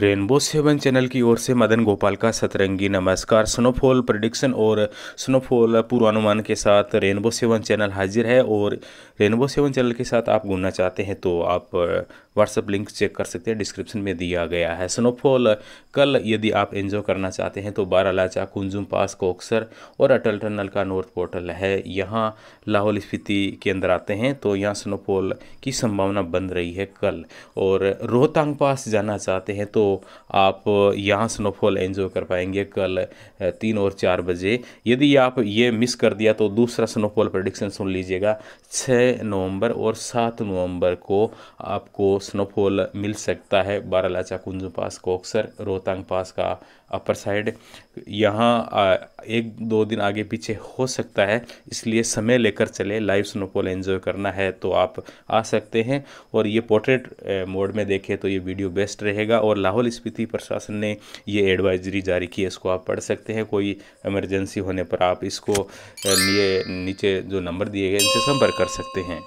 rainbow seven channel की ओर से मदन गोपाल का सतरंगी नमस्कार स्नोफॉल प्रडिक्शन और स्नोफॉल पूर्वानुमान के साथ रेनबो सेवन चैनल हाजिर है और रेनबो सेवन चैनल के साथ आप घूमना चाहते हैं तो आप व्हाट्सअप लिंक चेक कर सकते हैं डिस्क्रिप्शन में दिया गया है स्नोफॉल कल यदि आप एंजॉय करना चाहते हैं तो बारालाचा कुंजुम पास कोक्सर और अटल टनल का नॉर्थ पोर्टल है यहाँ लाहौल स्पीति के अंदर आते हैं तो यहाँ स्नोफॉल की संभावना बन रही है कल और रोहतांग पास जाना चाहते हैं तो तो आप यहाँ स्नोफॉल एंजॉय कर पाएंगे कल तीन और चार बजे यदि आप ये मिस कर दिया तो दूसरा स्नोफॉल प्रडिक्शन सुन लीजिएगा छः नवंबर और सात नवंबर को आपको स्नोफॉल मिल सकता है बारालाचा कुंजू पास कोक्सर रोहतांग पास का अपर साइड यहाँ एक दो दिन आगे पीछे हो सकता है इसलिए समय लेकर चले लाइव स्नोफॉल एंजॉय करना है तो आप आ सकते हैं और ये पोर्ट्रेट मोड में देखें तो ये वीडियो बेस्ट रहेगा और लाहौल स्पीति प्रशासन ने ये एडवाइजरी जारी की है इसको आप पढ़ सकते हैं कोई इमरजेंसी होने पर आप इसको लिए नीचे जो नंबर दिए गए इनसे संपर्क कर सकते हैं